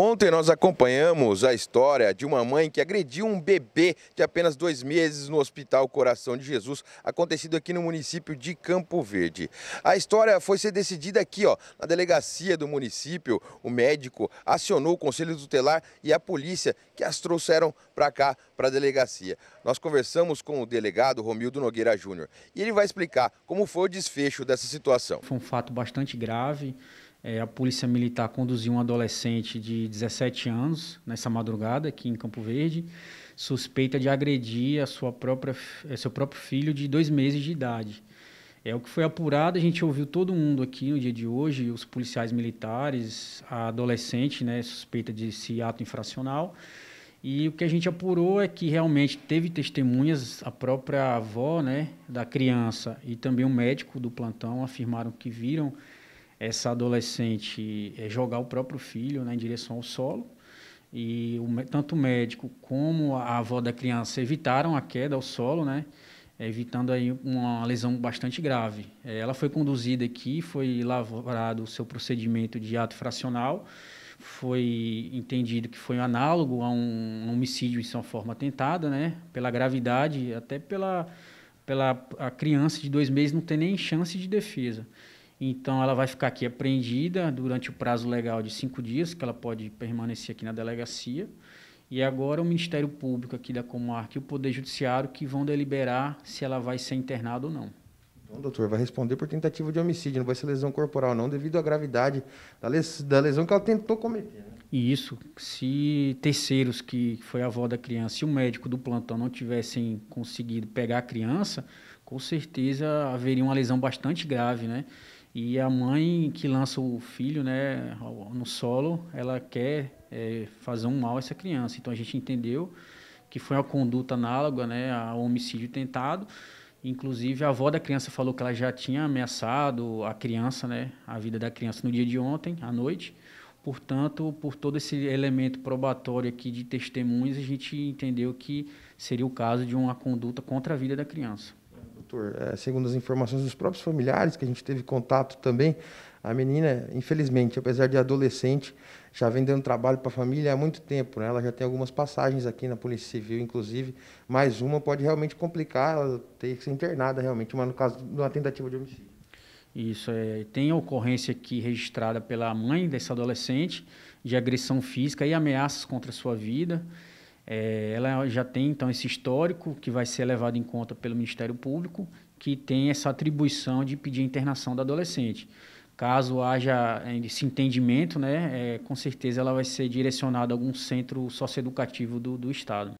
Ontem nós acompanhamos a história de uma mãe que agrediu um bebê de apenas dois meses no Hospital Coração de Jesus, acontecido aqui no município de Campo Verde. A história foi ser decidida aqui, ó, na delegacia do município. O médico acionou o Conselho Tutelar e a polícia, que as trouxeram para cá, para a delegacia. Nós conversamos com o delegado Romildo Nogueira Júnior e ele vai explicar como foi o desfecho dessa situação. Foi um fato bastante grave. É, a polícia militar conduziu um adolescente de 17 anos nessa madrugada aqui em Campo Verde, suspeita de agredir a sua própria, é, seu próprio filho de dois meses de idade. É o que foi apurado, a gente ouviu todo mundo aqui no dia de hoje, os policiais militares, a adolescente, né, suspeita desse ato infracional. E o que a gente apurou é que realmente teve testemunhas, a própria avó né, da criança e também o médico do plantão afirmaram que viram essa adolescente eh, jogar o próprio filho né, em direção ao solo. E o, tanto o médico como a avó da criança evitaram a queda ao solo, né? evitando aí uma lesão bastante grave. Eh, ela foi conduzida aqui, foi lavrado o seu procedimento de ato fracional, foi entendido que foi análogo a um homicídio em sua forma tentada, né? Pela gravidade, até pela, pela a criança de dois meses não tem nem chance de defesa. Então, ela vai ficar aqui apreendida durante o prazo legal de cinco dias, que ela pode permanecer aqui na delegacia. E agora o Ministério Público aqui da comarca e o Poder Judiciário que vão deliberar se ela vai ser internada ou não. Então, doutor, vai responder por tentativa de homicídio, não vai ser lesão corporal, não, devido à gravidade da, les da lesão que ela tentou cometer. Né? Isso. Se terceiros, que foi a avó da criança, e o médico do plantão não tivessem conseguido pegar a criança, com certeza haveria uma lesão bastante grave, né? E a mãe que lança o filho né, no solo, ela quer é, fazer um mal a essa criança. Então a gente entendeu que foi uma conduta análoga né, ao homicídio tentado. Inclusive, a avó da criança falou que ela já tinha ameaçado a criança, né, a vida da criança no dia de ontem, à noite. Portanto, por todo esse elemento probatório aqui de testemunhas, a gente entendeu que seria o caso de uma conduta contra a vida da criança doutor, é, segundo as informações dos próprios familiares que a gente teve contato também, a menina, infelizmente, apesar de adolescente, já vem dando trabalho para a família há muito tempo. Né? Ela já tem algumas passagens aqui na Polícia Civil, inclusive. Mais uma pode realmente complicar, ela ter que ser internada realmente, mas no caso de uma tentativa de homicídio. Isso, é, tem ocorrência aqui registrada pela mãe dessa adolescente de agressão física e ameaças contra a sua vida. É, ela já tem, então, esse histórico que vai ser levado em conta pelo Ministério Público, que tem essa atribuição de pedir a internação da adolescente. Caso haja é, esse entendimento, né, é, com certeza ela vai ser direcionada a algum centro socioeducativo do, do Estado.